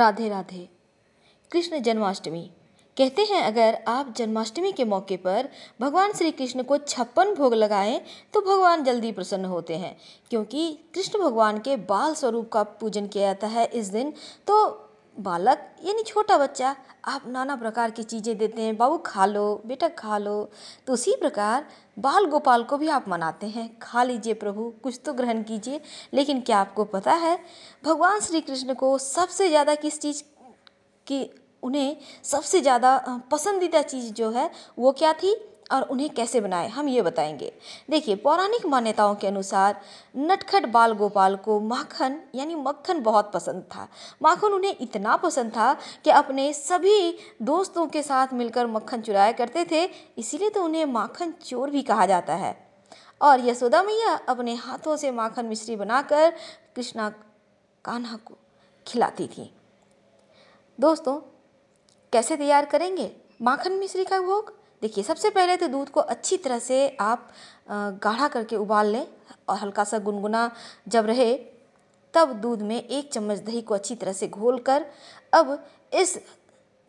राधे राधे कृष्ण जन्माष्टमी कहते हैं अगर आप जन्माष्टमी के मौके पर भगवान श्री कृष्ण को छप्पन भोग लगाएं तो भगवान जल्दी प्रसन्न होते हैं क्योंकि कृष्ण भगवान के बाल स्वरूप का पूजन किया जाता है इस दिन तो बालक यानी छोटा बच्चा आप नाना प्रकार की चीज़ें देते हैं बाबू खा लो बेटा खा लो तो उसी प्रकार बाल गोपाल को भी आप मनाते हैं खा लीजिए प्रभु कुछ तो ग्रहण कीजिए लेकिन क्या आपको पता है भगवान श्री कृष्ण को सबसे ज़्यादा किस चीज़ की उन्हें सबसे ज़्यादा पसंदीदा चीज़ जो है वो क्या थी और उन्हें कैसे बनाए हम ये बताएंगे देखिए पौराणिक मान्यताओं के अनुसार नटखट बाल गोपाल को माखन यानी मक्खन बहुत पसंद था माखन उन्हें इतना पसंद था कि अपने सभी दोस्तों के साथ मिलकर मक्खन चुराया करते थे इसीलिए तो उन्हें माखन चोर भी कहा जाता है और यशोदा मैया अपने हाथों से माखन मिश्री बनाकर कृष्णा कान्हा को खिलाती थी दोस्तों कैसे तैयार करेंगे माखन मिश्री का भोग देखिए सबसे पहले तो दूध को अच्छी तरह से आप गाढ़ा करके उबाल लें और हल्का सा गुनगुना जब रहे तब दूध में एक चम्मच दही को अच्छी तरह से घोल कर अब इस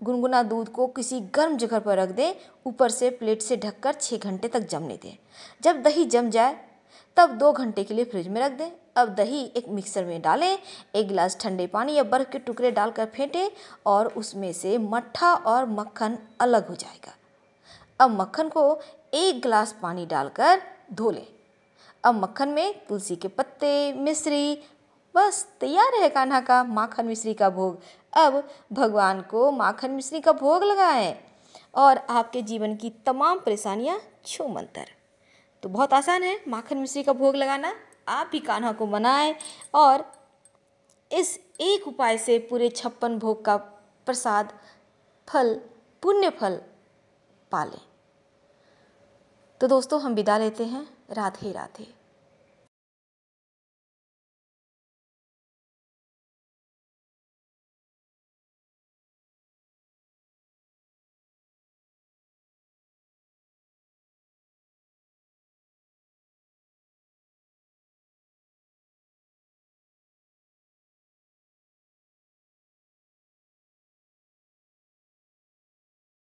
गुनगुना दूध को किसी गर्म जगह पर रख दें ऊपर से प्लेट से ढककर छः घंटे तक जमने दें जब दही जम जाए तब दो घंटे के लिए फ्रिज में रख दें अब दही एक मिक्सर में डालें एक गिलास ठंडे पानी या बर्फ़ के टुकड़े डालकर फेंटें और उसमें से मट्ठा और मक्खन अलग हो जाएगा अब मक्खन को एक गिलास पानी डालकर धो लें अब मक्खन में तुलसी के पत्ते मिश्री बस तैयार है कान्हा का माखन मिश्री का भोग अब भगवान को माखन मिश्री का भोग लगाएं और आपके जीवन की तमाम परेशानियाँ छू मंतर तो बहुत आसान है माखन मिश्री का भोग लगाना आप भी कान्हा को मनाएं और इस एक उपाय से पूरे छप्पन भोग का प्रसाद फल पुण्य फल पालें तो दोस्तों हम विदा लेते हैं राधे राधे